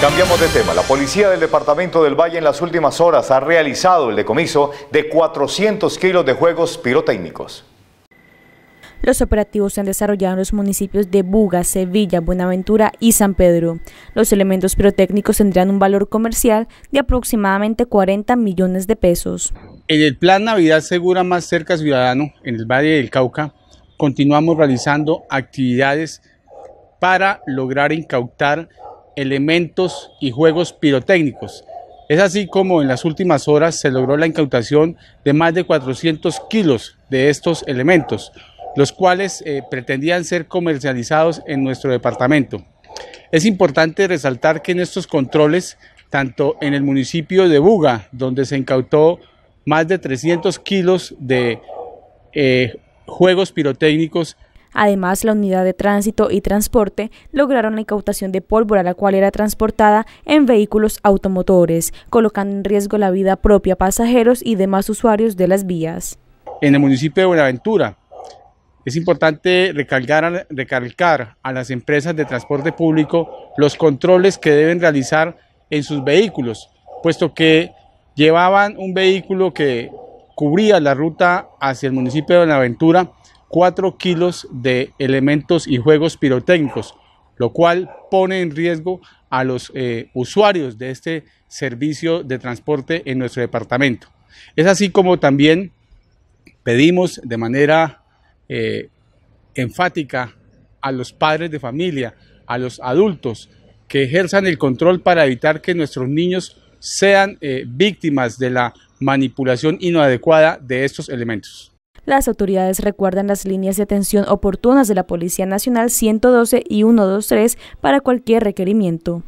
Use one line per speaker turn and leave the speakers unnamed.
Cambiamos de tema. La policía del departamento del Valle en las últimas horas ha realizado el decomiso de 400 kilos de juegos pirotécnicos.
Los operativos se han desarrollado en los municipios de Buga, Sevilla, Buenaventura y San Pedro. Los elementos pirotécnicos tendrán un valor comercial de aproximadamente 40 millones de pesos.
En el Plan Navidad Segura Más Cerca Ciudadano, en el Valle del Cauca, continuamos realizando actividades para lograr incautar elementos y juegos pirotécnicos. Es así como en las últimas horas se logró la incautación de más de 400 kilos de estos elementos, los cuales eh, pretendían ser comercializados en nuestro departamento. Es importante resaltar que en estos controles, tanto en el municipio de Buga, donde se incautó más de 300 kilos de eh, juegos pirotécnicos,
Además, la unidad de tránsito y transporte lograron la incautación de pólvora, la cual era transportada en vehículos automotores, colocando en riesgo la vida propia a pasajeros y demás usuarios de las vías.
En el municipio de Buenaventura, es importante recalcar, recalcar a las empresas de transporte público los controles que deben realizar en sus vehículos, puesto que llevaban un vehículo que cubría la ruta hacia el municipio de Aventura, cuatro kilos de elementos y juegos pirotécnicos, lo cual pone en riesgo a los eh, usuarios de este servicio de transporte en nuestro departamento. Es así como también pedimos de manera eh, enfática a los padres de familia, a los adultos, que ejerzan el control para evitar que nuestros niños sean eh, víctimas de la manipulación inadecuada de estos elementos.
Las autoridades recuerdan las líneas de atención oportunas de la Policía Nacional 112 y 123 para cualquier requerimiento.